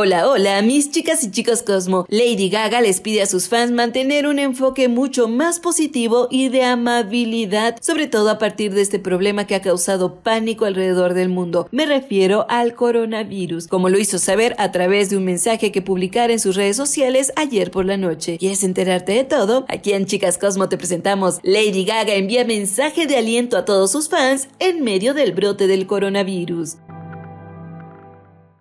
Hola, hola, mis chicas y chicos Cosmo. Lady Gaga les pide a sus fans mantener un enfoque mucho más positivo y de amabilidad, sobre todo a partir de este problema que ha causado pánico alrededor del mundo. Me refiero al coronavirus, como lo hizo saber a través de un mensaje que publicar en sus redes sociales ayer por la noche. ¿Quieres enterarte de todo? Aquí en Chicas Cosmo te presentamos. Lady Gaga envía mensaje de aliento a todos sus fans en medio del brote del coronavirus.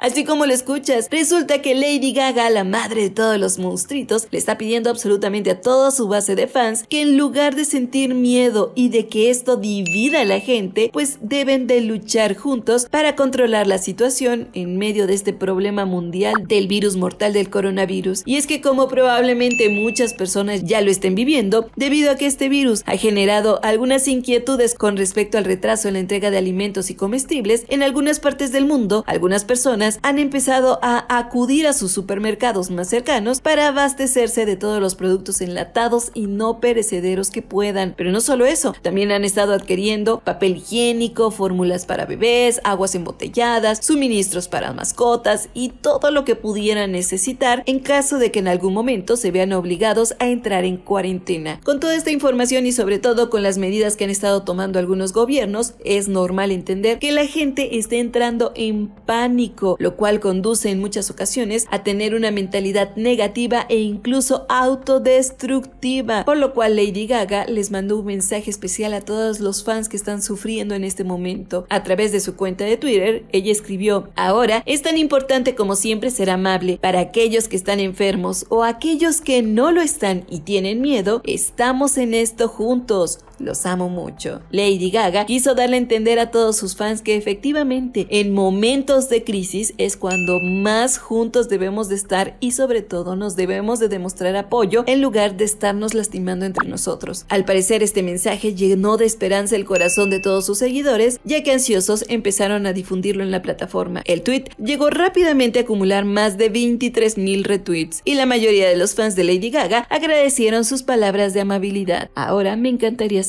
Así como lo escuchas, resulta que Lady Gaga, la madre de todos los monstruitos, le está pidiendo absolutamente a toda su base de fans que en lugar de sentir miedo y de que esto divida a la gente, pues deben de luchar juntos para controlar la situación en medio de este problema mundial del virus mortal del coronavirus. Y es que como probablemente muchas personas ya lo estén viviendo, debido a que este virus ha generado algunas inquietudes con respecto al retraso en la entrega de alimentos y comestibles en algunas partes del mundo, algunas personas han empezado a acudir a sus supermercados más cercanos para abastecerse de todos los productos enlatados y no perecederos que puedan. Pero no solo eso, también han estado adquiriendo papel higiénico, fórmulas para bebés, aguas embotelladas, suministros para mascotas y todo lo que pudieran necesitar en caso de que en algún momento se vean obligados a entrar en cuarentena. Con toda esta información y sobre todo con las medidas que han estado tomando algunos gobiernos, es normal entender que la gente esté entrando en pánico lo cual conduce en muchas ocasiones a tener una mentalidad negativa e incluso autodestructiva, por lo cual Lady Gaga les mandó un mensaje especial a todos los fans que están sufriendo en este momento. A través de su cuenta de Twitter, ella escribió, ahora es tan importante como siempre ser amable para aquellos que están enfermos o aquellos que no lo están y tienen miedo, estamos en esto juntos los amo mucho. Lady Gaga quiso darle a entender a todos sus fans que efectivamente en momentos de crisis es cuando más juntos debemos de estar y sobre todo nos debemos de demostrar apoyo en lugar de estarnos lastimando entre nosotros. Al parecer este mensaje llenó de esperanza el corazón de todos sus seguidores ya que ansiosos empezaron a difundirlo en la plataforma. El tweet llegó rápidamente a acumular más de 23 mil retweets y la mayoría de los fans de Lady Gaga agradecieron sus palabras de amabilidad. Ahora me encantaría